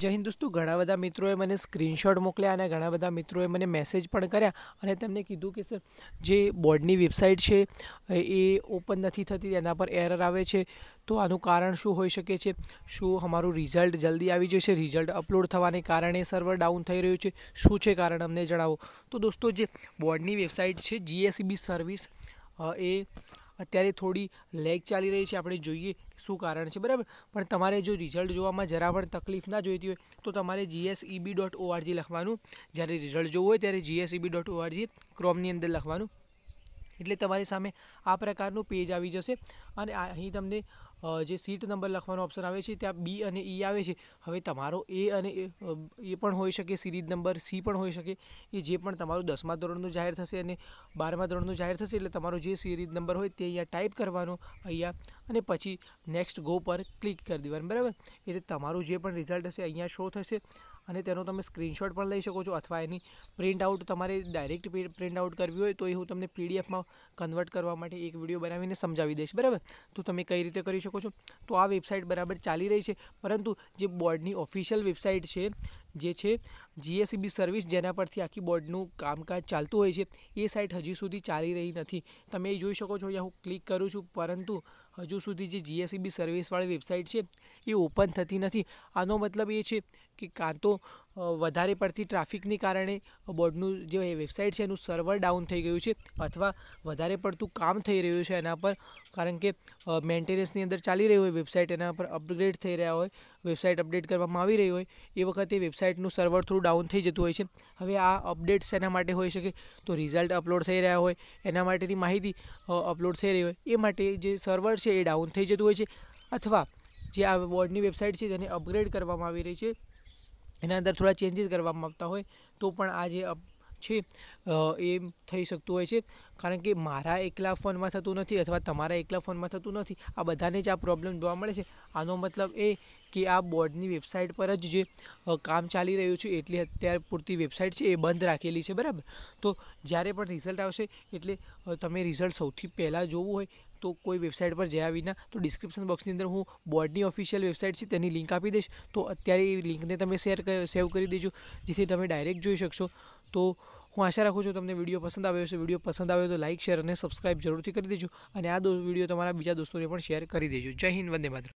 જય હિન્દ દોસ્તો ઘણા બધા મિત્રોએ મને સ્ક્રીનશોટ મોકલ્યા અને ઘણા બધા મિત્રોએ મને મેસેજ પણ કર્યા અને તેમણે કીધું કે સર જે બોર્ડની વેબસાઇટ છે એ ઓપન નથી થતી એના પર એરર આવે છે તો આનું કારણ શું હોઈ શકે છે શું અમારું રિઝલ્ટ જલ્દી આવી જશે રિઝલ્ટ અપલોડ થવાને કારણે સર્વર ડાઉન થઈ રહ્યું છે શું છે કારણ અમને જણાવો તો દોસ્તો જે બોર્ડની વેબસાઇટ છે જીએસબી સર્વિસ એ અત્યારે થોડી લેગ ચાલી રહી છે આપણે જોઈએ શું કારણ છે બરાબર પણ તમારે જો રિઝલ્ટ જોવામાં જરા પણ તકલીફ ના જોઈતી હોય તો તમારે જીએસઈબી ડોટ ઓઆરજી લખવાનું જ્યારે રિઝલ્ટ જોવું હોય ત્યારે જીએસઈબી ડોટ ઓઆરજી ક્રોમની અંદર લખવાનું એટલે તમારી સામે આ પ્રકારનું પેજ આવી જશે અને અહીં તમને જે સીટ નંબર લખવાનો ઓપ્શન આવે છે ત્યાં બી અને ઈ e આવે છે હવે તમારો એ અને એ પણ હોઈ શકે સિરીઝ નંબર સી પણ હોઈ શકે એ જે પણ તમારું દસમા ધોરણનું જાહેર થશે અને બારમા ધોરણનું જાહેર થશે એટલે તમારો જે સિરીઝ નંબર હોય તે અહીંયા ટાઈપ કરવાનો અહીંયા અને પછી નેક્સ્ટ ગો પર ક્લિક કરી દેવાનું બરાબર એટલે તમારું જે પણ રિઝલ્ટ હશે અહીંયા શો થશે અને તેનો તમે સ્ક્રીનશોટ પણ લઈ શકો છો અથવા એની પ્રિન્ટ આઉટ તમારે ડાયરેક્ટ પ્રિન્ટ આઉટ કરવી હોય તો એ હું તમને પીડીએફમાં કન્વર્ટ કરવા માટે એક વિડીયો બનાવીને સમજાવી દઈશ બરાબર તો તમે કઈ રીતે કરી શકો છો તો આ વેબસાઇટ બરાબર ચાલી રહી છે પરંતુ જે બોર્ડની ઓફિશિયલ વેબસાઇટ છે જે છે જીએસસીબી સર્વિસ e જેના પરથી આખી બોર્ડનું કામકાજ ચાલતું હોય છે એ સાઇટ હજી સુધી ચાલી રહી નથી તમે એ જોઈ શકો છો અહીંયા હું ક્લિક કરું છું પરંતુ હજુ સુધી જે જીએસસીબી સર્વિસવાળી વેબસાઇટ છે એ ઓપન થતી નથી આનો મતલબ એ છે કે કાં તો વધારે પડતી ટ્રાફિકને કારણે બોર્ડનું જે વેબસાઇટ છે એનું સર્વર ડાઉન થઈ ગયું છે અથવા વધારે પડતું કામ થઈ રહ્યું છે એના પર કારણ કે મેન્ટેનન્સની અંદર ચાલી રહી હોય વેબસાઇટ એના પર અપગ્રેડ થઈ રહ્યા હોય વેબસાઇટ અપડેટ કરવામાં આવી રહી હોય એ વખતે વેબસાઇટનું સર્વર થોડું ડાઉન થઈ જતું હોય છે હવે આ અપડેટ્સ એના માટે હોઈ શકે તો રિઝલ્ટ અપલોડ થઈ રહ્યા હોય એના માટેની માહિતી અપલોડ થઈ રહી હોય એ માટે જે સર્વર છે એ ડાઉન થઈ જતું હોય છે અથવા જે આ બોર્ડની વેબસાઇટ છે તેને અપગ્રેડ કરવામાં આવી રહી છે એના અંદર થોડા ચેન્જીસ કરવા આવતા હોય તો પણ આ જે છે એ થઈ શકતું હોય છે કારણ કે મારા એકલા ફોનમાં થતું નથી અથવા તમારા એકલા ફોનમાં થતું નથી આ બધાને જ આ પ્રોબ્લેમ જોવા મળે છે આનો મતલબ એ કે આ બોર્ડની વેબસાઇટ પર જ જે કામ ચાલી રહ્યું છે એટલી અત્યાર પૂરતી વેબસાઇટ છે એ બંધ રાખેલી છે બરાબર તો જ્યારે પણ રિઝલ્ટ આવશે એટલે તમે રિઝલ્ટ સૌથી પહેલાં જોવું હોય તો કોઈ વેબસાઇટ પર જયા વિના તો ડિસ્ક્રિપ્શન બોક્સની અંદર હું બોર્ડની ઓફિશિયલ વેબસાઇટ છે તેની લિંક આપી દઈશ તો અત્યારે એ લિંકને તમે શેર સેવ કરી દેજો જેથી તમે ડાયરેક્ટ જોઈ શકશો તો હું આશા રાખું છું તમને વિડીયો પસંદ આવ્યો છે વિડીયો પસંદ આવ્યો તો લાઇક શેર અને સબસ્ક્રાઇબ જરૂરથી કરી દેજો અને આ વિડીયો તમારા બીજા દોસ્તોને પણ શેર કરી દેજો જય હિન્દ વંદે માત્ર